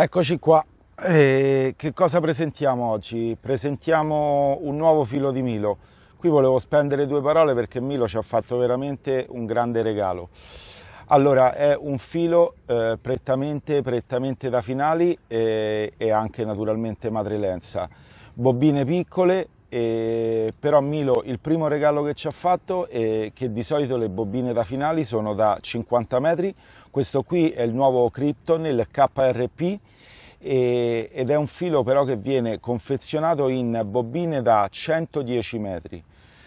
Eccoci qua, eh, che cosa presentiamo oggi? Presentiamo un nuovo filo di Milo. Qui volevo spendere due parole perché Milo ci ha fatto veramente un grande regalo. Allora, è un filo eh, prettamente, prettamente, da finali e, eh, e anche naturalmente madrelenza. Bobine piccole, e però Milo il primo regalo che ci ha fatto è che di solito le bobine da finali sono da 50 metri questo qui è il nuovo Krypton il KRP e, ed è un filo però che viene confezionato in bobine da 110 metri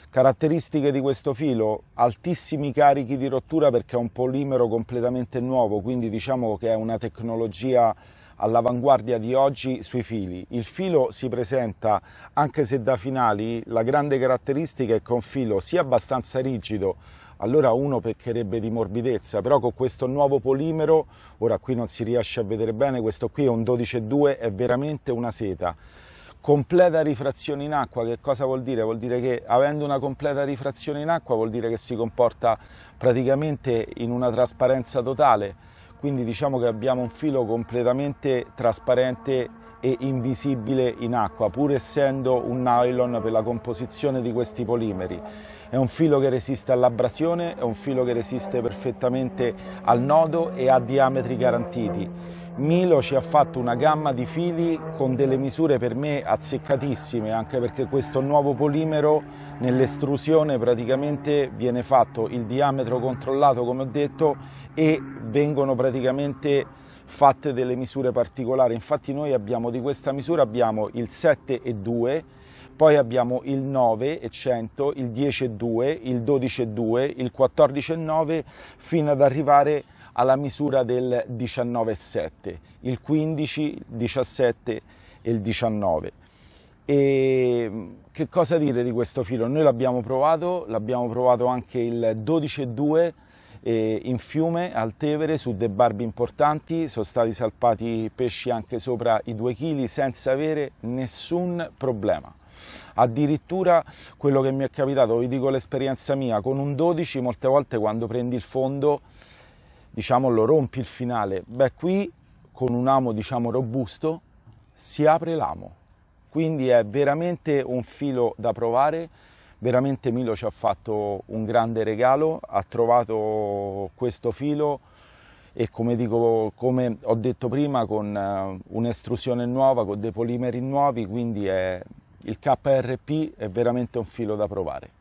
caratteristiche di questo filo altissimi carichi di rottura perché è un polimero completamente nuovo quindi diciamo che è una tecnologia all'avanguardia di oggi sui fili. Il filo si presenta, anche se da finali, la grande caratteristica è che un filo sia abbastanza rigido, allora uno peccherebbe di morbidezza, però con questo nuovo polimero, ora qui non si riesce a vedere bene, questo qui è un 12,2, è veramente una seta completa rifrazione in acqua, che cosa vuol dire? Vuol dire che avendo una completa rifrazione in acqua vuol dire che si comporta praticamente in una trasparenza totale quindi diciamo che abbiamo un filo completamente trasparente e invisibile in acqua, pur essendo un nylon per la composizione di questi polimeri. È un filo che resiste all'abrasione, è un filo che resiste perfettamente al nodo e ha diametri garantiti. Milo ci ha fatto una gamma di fili con delle misure per me azzeccatissime, anche perché questo nuovo polimero nell'estrusione praticamente viene fatto il diametro controllato come ho detto e vengono praticamente fatte delle misure particolari. Infatti noi abbiamo di questa misura abbiamo il 7 e 2, poi abbiamo il 9 e 100, il 10 e 2, il 12 e 2, il 14 e 9 fino ad arrivare a alla misura del 19,7, il 15, il 17 e il 19. E mm, che cosa dire di questo filo? Noi l'abbiamo provato, l'abbiamo provato anche il 12,2 eh, in fiume al Tevere su dei barbi importanti, sono stati salpati pesci anche sopra i 2 kg senza avere nessun problema. Addirittura quello che mi è capitato, vi dico l'esperienza mia, con un 12 molte volte quando prendi il fondo diciamo lo rompi il finale beh qui con un amo diciamo robusto si apre l'amo quindi è veramente un filo da provare veramente Milo ci ha fatto un grande regalo ha trovato questo filo e come, dico, come ho detto prima con eh, un'estrusione nuova con dei polimeri nuovi quindi è, il KRP è veramente un filo da provare